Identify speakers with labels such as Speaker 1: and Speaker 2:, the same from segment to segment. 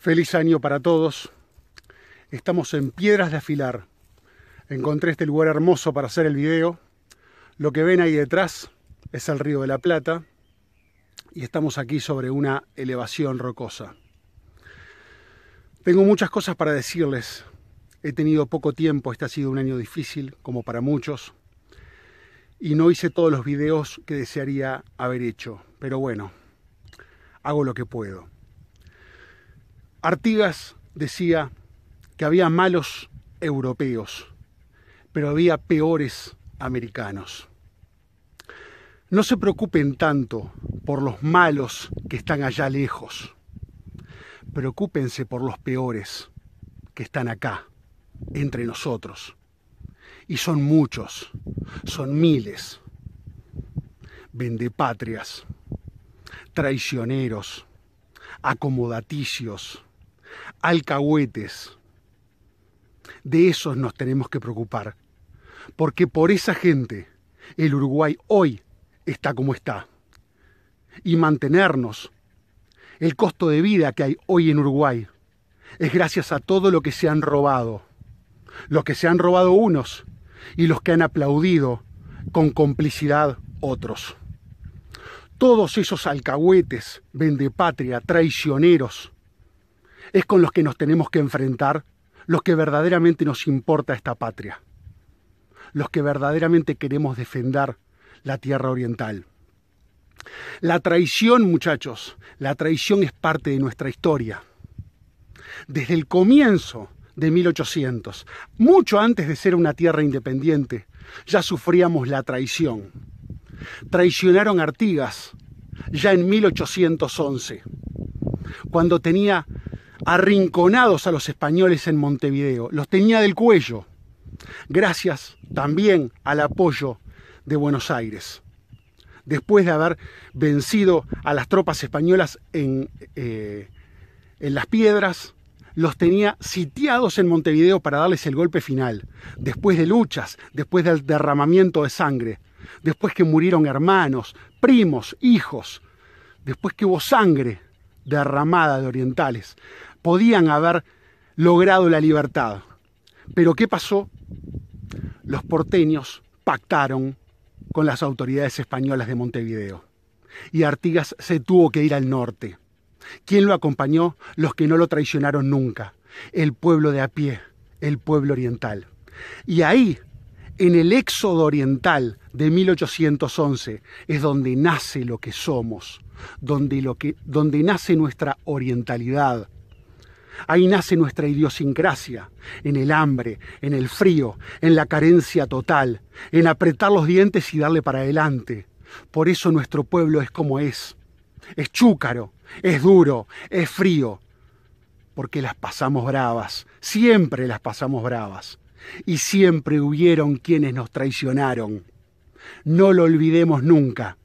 Speaker 1: Feliz año para todos. Estamos en Piedras de Afilar. Encontré este lugar hermoso para hacer el video. Lo que ven ahí detrás es el río de la Plata y estamos aquí sobre una elevación rocosa. Tengo muchas cosas para decirles. He tenido poco tiempo, este ha sido un año difícil, como para muchos, y no hice todos los videos que desearía haber hecho, pero bueno, hago lo que puedo. Artigas decía que había malos europeos, pero había peores americanos. No se preocupen tanto por los malos que están allá lejos. Preocúpense por los peores que están acá, entre nosotros. Y son muchos, son miles. Vendepatrias, traicioneros, acomodaticios, alcahuetes. De esos nos tenemos que preocupar, porque por esa gente el Uruguay hoy está como está. Y mantenernos, el costo de vida que hay hoy en Uruguay, es gracias a todo lo que se han robado. Los que se han robado unos y los que han aplaudido con complicidad otros. Todos esos alcahuetes, patria, traicioneros, es con los que nos tenemos que enfrentar, los que verdaderamente nos importa esta patria, los que verdaderamente queremos defender la tierra oriental. La traición, muchachos, la traición es parte de nuestra historia. Desde el comienzo de 1800, mucho antes de ser una tierra independiente, ya sufríamos la traición. Traicionaron Artigas ya en 1811, cuando tenía arrinconados a los españoles en Montevideo, los tenía del cuello, gracias también al apoyo de Buenos Aires, después de haber vencido a las tropas españolas en, eh, en las piedras, los tenía sitiados en Montevideo para darles el golpe final, después de luchas, después del derramamiento de sangre, después que murieron hermanos, primos, hijos, después que hubo sangre derramada de orientales, podían haber logrado la libertad. Pero ¿qué pasó? Los porteños pactaron con las autoridades españolas de Montevideo y Artigas se tuvo que ir al norte. ¿Quién lo acompañó? Los que no lo traicionaron nunca, el pueblo de a pie, el pueblo oriental. Y ahí, en el éxodo oriental de 1811, es donde nace lo que somos, donde, donde nace nuestra orientalidad, Ahí nace nuestra idiosincrasia, en el hambre, en el frío, en la carencia total, en apretar los dientes y darle para adelante. Por eso nuestro pueblo es como es. Es chúcaro, es duro, es frío, porque las pasamos bravas, siempre las pasamos bravas. Y siempre hubieron quienes nos traicionaron. No lo olvidemos nunca.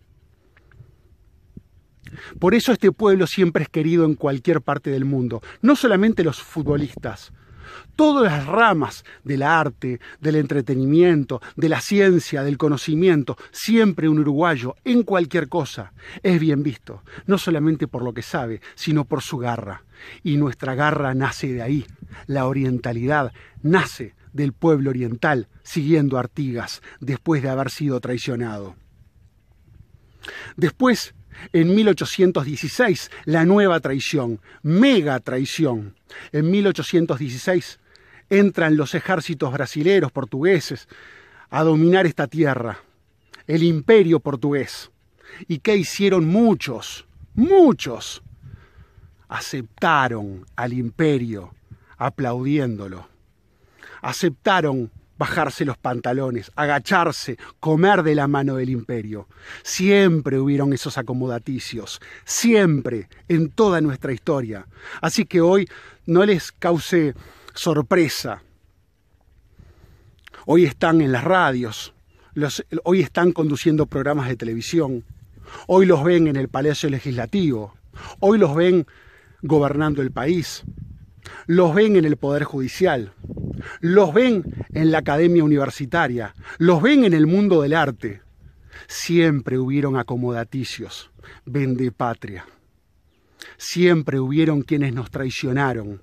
Speaker 1: Por eso este pueblo siempre es querido en cualquier parte del mundo, no solamente los futbolistas. Todas las ramas del arte, del entretenimiento, de la ciencia, del conocimiento, siempre un uruguayo, en cualquier cosa, es bien visto, no solamente por lo que sabe, sino por su garra. Y nuestra garra nace de ahí, la orientalidad nace del pueblo oriental, siguiendo Artigas, después de haber sido traicionado. Después en 1816, la nueva traición, mega traición. En 1816 entran los ejércitos brasileros, portugueses, a dominar esta tierra, el imperio portugués. ¿Y qué hicieron muchos? Muchos aceptaron al imperio aplaudiéndolo. Aceptaron bajarse los pantalones, agacharse, comer de la mano del imperio. Siempre hubieron esos acomodaticios, siempre, en toda nuestra historia. Así que hoy no les cause sorpresa. Hoy están en las radios, hoy están conduciendo programas de televisión, hoy los ven en el Palacio Legislativo, hoy los ven gobernando el país, los ven en el Poder Judicial los ven en la academia universitaria, los ven en el mundo del arte. Siempre hubieron acomodaticios, vende patria. Siempre hubieron quienes nos traicionaron.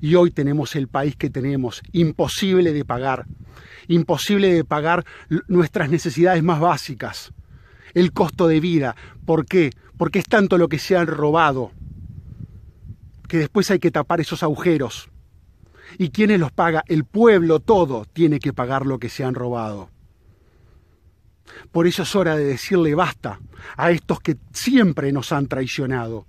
Speaker 1: Y hoy tenemos el país que tenemos, imposible de pagar, imposible de pagar nuestras necesidades más básicas, el costo de vida. ¿Por qué? Porque es tanto lo que se han robado, que después hay que tapar esos agujeros ¿Y quiénes los paga? El pueblo todo tiene que pagar lo que se han robado. Por eso es hora de decirle basta a estos que siempre nos han traicionado,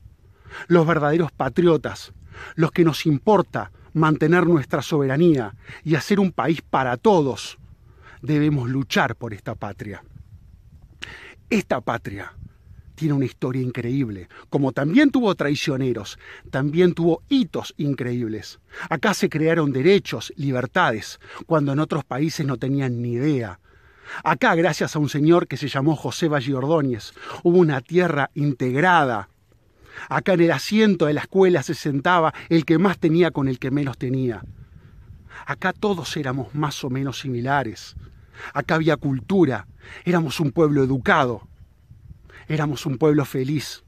Speaker 1: los verdaderos patriotas, los que nos importa mantener nuestra soberanía y hacer un país para todos. Debemos luchar por esta patria. Esta patria tiene una historia increíble, como también tuvo traicioneros, también tuvo hitos increíbles. Acá se crearon derechos, libertades, cuando en otros países no tenían ni idea. Acá, gracias a un señor que se llamó José Valle hubo una tierra integrada. Acá en el asiento de la escuela se sentaba el que más tenía con el que menos tenía. Acá todos éramos más o menos similares. Acá había cultura. Éramos un pueblo educado éramos un pueblo feliz.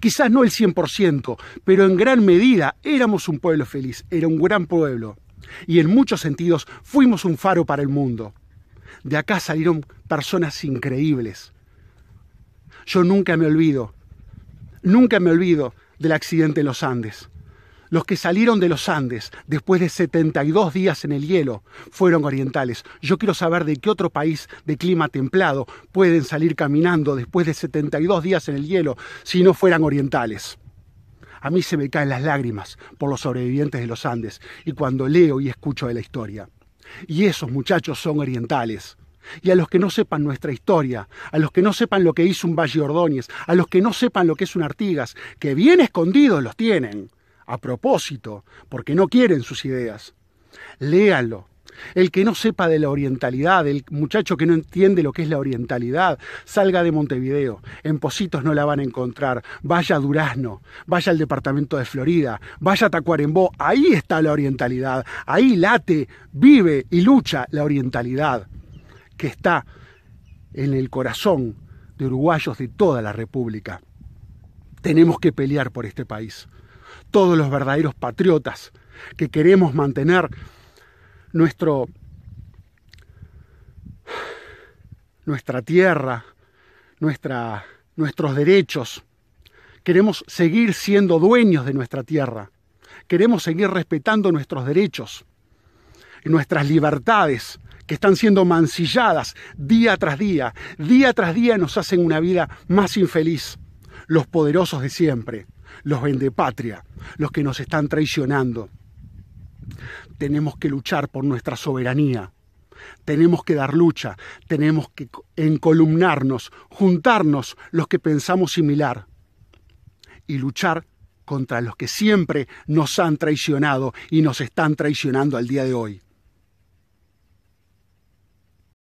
Speaker 1: Quizás no el 100%, pero en gran medida éramos un pueblo feliz, era un gran pueblo. Y en muchos sentidos fuimos un faro para el mundo. De acá salieron personas increíbles. Yo nunca me olvido, nunca me olvido del accidente en los Andes. Los que salieron de los Andes después de 72 días en el hielo fueron orientales. Yo quiero saber de qué otro país de clima templado pueden salir caminando después de 72 días en el hielo si no fueran orientales. A mí se me caen las lágrimas por los sobrevivientes de los Andes y cuando leo y escucho de la historia. Y esos muchachos son orientales. Y a los que no sepan nuestra historia, a los que no sepan lo que hizo un Valle Ordóñez, a los que no sepan lo que es un Artigas, que bien escondidos los tienen, a propósito, porque no quieren sus ideas. Léanlo. El que no sepa de la orientalidad, el muchacho que no entiende lo que es la orientalidad, salga de Montevideo. En Positos no la van a encontrar. Vaya a Durazno, vaya al departamento de Florida, vaya a Tacuarembó. Ahí está la orientalidad. Ahí late, vive y lucha la orientalidad que está en el corazón de uruguayos de toda la República. Tenemos que pelear por este país todos los verdaderos patriotas que queremos mantener nuestro, nuestra tierra, nuestra, nuestros derechos. Queremos seguir siendo dueños de nuestra tierra. Queremos seguir respetando nuestros derechos, nuestras libertades que están siendo mancilladas día tras día. Día tras día nos hacen una vida más infeliz los poderosos de siempre los vendepatria, los que nos están traicionando. Tenemos que luchar por nuestra soberanía. Tenemos que dar lucha, tenemos que encolumnarnos, juntarnos los que pensamos similar y luchar contra los que siempre nos han traicionado y nos están traicionando al día de hoy.